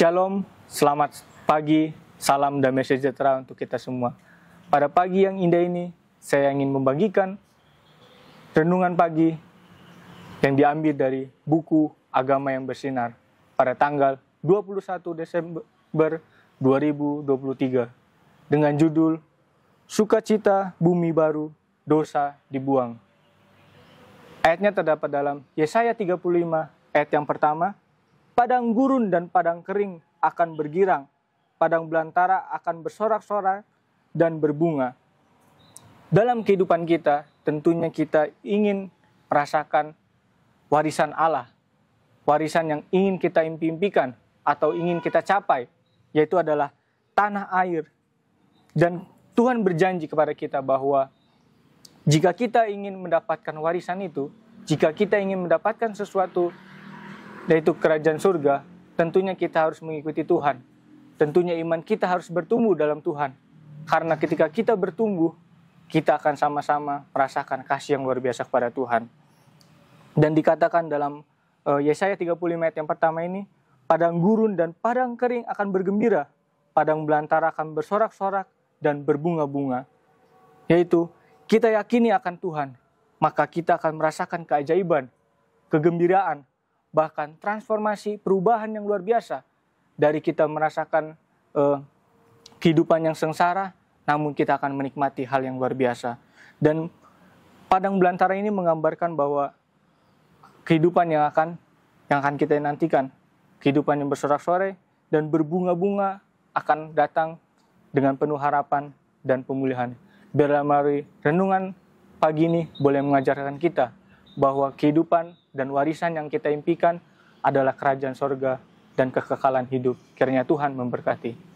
Shalom, selamat pagi, salam dan damai sejahtera untuk kita semua. Pada pagi yang indah ini, saya ingin membagikan renungan pagi yang diambil dari buku Agama yang Bersinar pada tanggal 21 Desember 2023 dengan judul Sukacita Bumi Baru Dosa Dibuang. Ayatnya terdapat dalam Yesaya 35 ayat yang pertama Padang gurun dan padang kering akan bergirang, padang belantara akan bersorak-sorak dan berbunga. Dalam kehidupan kita, tentunya kita ingin merasakan warisan Allah, warisan yang ingin kita impikan atau ingin kita capai, yaitu adalah tanah air. Dan Tuhan berjanji kepada kita bahwa jika kita ingin mendapatkan warisan itu, jika kita ingin mendapatkan sesuatu, yaitu kerajaan surga, tentunya kita harus mengikuti Tuhan. Tentunya iman kita harus bertumbuh dalam Tuhan. Karena ketika kita bertumbuh, kita akan sama-sama merasakan kasih yang luar biasa kepada Tuhan. Dan dikatakan dalam eh, Yesaya 35 ayat yang pertama ini, padang gurun dan padang kering akan bergembira, padang belantara akan bersorak-sorak dan berbunga-bunga. Yaitu, kita yakini akan Tuhan, maka kita akan merasakan keajaiban, kegembiraan, bahkan transformasi perubahan yang luar biasa dari kita merasakan eh, kehidupan yang sengsara namun kita akan menikmati hal yang luar biasa dan padang belantara ini menggambarkan bahwa kehidupan yang akan yang akan kita nantikan kehidupan yang bersorak-sorai dan berbunga-bunga akan datang dengan penuh harapan dan pemulihan. Biarlah mari renungan pagi ini boleh mengajarkan kita bahwa kehidupan dan warisan yang kita impikan adalah kerajaan sorga dan kekekalan hidup. Kiranya Tuhan memberkati.